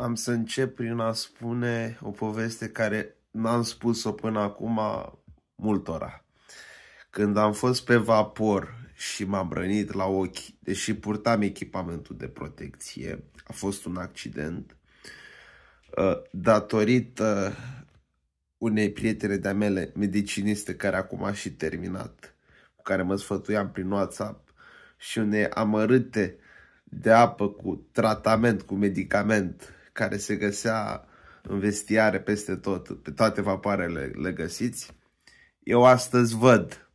Am să încep prin a spune o poveste care n-am spus-o până acum multora. Când am fost pe vapor și m-am rănit la ochi, deși purtam echipamentul de protecție, a fost un accident, ă, datorită unei prietene de-a mele, mediciniste, care acum a și terminat, cu care mă sfătuiam prin WhatsApp și unei amărâte de apă cu tratament, cu medicament, care se găsea în vestiare peste tot, pe toate vapoarele le găsiți. Eu astăzi văd.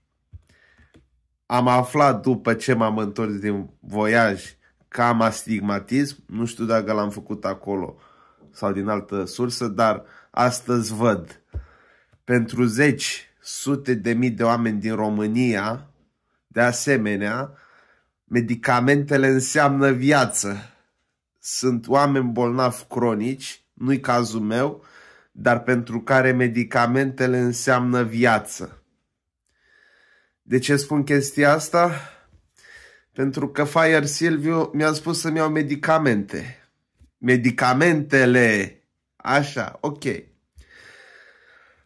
Am aflat după ce m-am întors din voiaj că am astigmatism, nu știu dacă l-am făcut acolo sau din altă sursă, dar astăzi văd. Pentru zeci, sute de mii de oameni din România, de asemenea, medicamentele înseamnă viață sunt oameni bolnavi cronici, nu-i cazul meu, dar pentru care medicamentele înseamnă viață. De ce spun chestia asta? Pentru că Fire Silviu mi-a spus să-mi iau medicamente. Medicamentele! Așa, ok.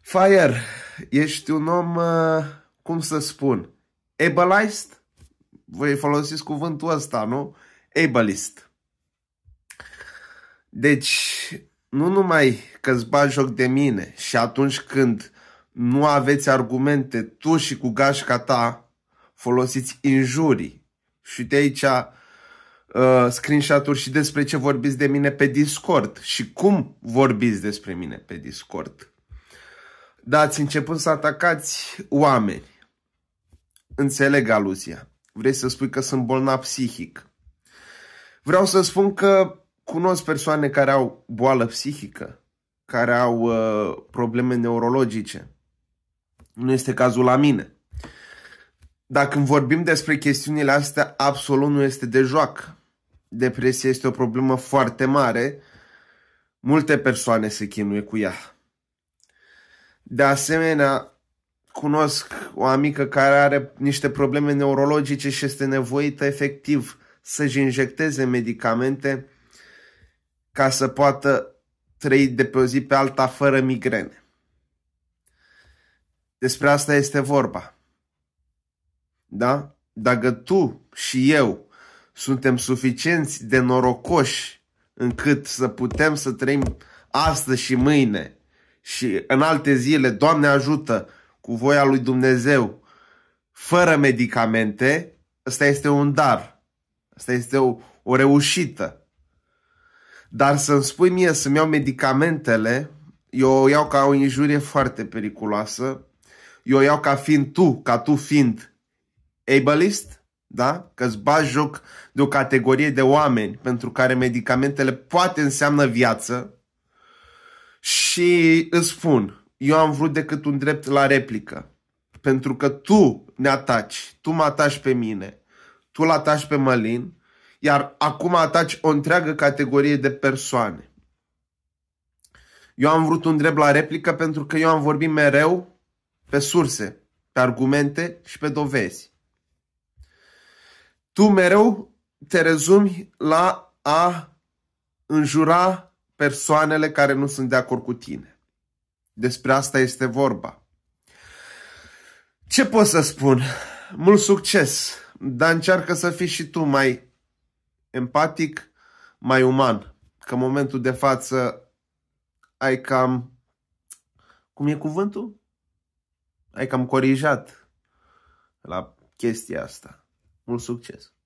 Fire, ești un om, uh, cum să spun, ableist? Voi folosiți cuvântul ăsta, nu? Ableist. Deci, nu numai că îți bagi joc de mine și atunci când nu aveți argumente, tu și cu gașca ta folosiți injurii. Și de aici uh, screenshot-uri și despre ce vorbiți de mine pe Discord și cum vorbiți despre mine pe Discord. Da, ați început să atacați oameni. Înțeleg aluzia. Vrei să spui că sunt bolnav psihic. Vreau să spun că cunosc persoane care au boală psihică, care au uh, probleme neurologice. Nu este cazul la mine. Dacă când vorbim despre chestiunile astea, absolut nu este de joacă. Depresia este o problemă foarte mare. Multe persoane se chinuie cu ea. De asemenea, cunosc o amică care are niște probleme neurologice și este nevoită efectiv să-și injecteze medicamente ca să poată trăi de pe o zi pe alta fără migrene. Despre asta este vorba. Da? Dacă tu și eu suntem suficienți de norocoși încât să putem să trăim astăzi și mâine și în alte zile, Doamne ajută, cu voia lui Dumnezeu, fără medicamente, ăsta este un dar. Asta este o, o reușită. Dar să-mi spui mie să-mi iau medicamentele, eu o iau ca o injurie foarte periculoasă. Eu o iau ca fiind tu, ca tu fiind ableist, da? Că îți bagi joc de o categorie de oameni pentru care medicamentele poate înseamnă viață. Și îți spun, eu am vrut decât un drept la replică. Pentru că tu ne ataci, tu mă ataci pe mine, tu l ataci pe Mălin, iar acum ataci o întreagă categorie de persoane. Eu am vrut un drept la replică pentru că eu am vorbit mereu pe surse, pe argumente și pe dovezi. Tu mereu te rezumi la a înjura persoanele care nu sunt de acord cu tine. Despre asta este vorba. Ce pot să spun? Mult succes, dar încearcă să fii și tu mai empatic, mai uman. Că în momentul de față ai cam... Cum e cuvântul? Ai cam corijat la chestia asta. Mult succes!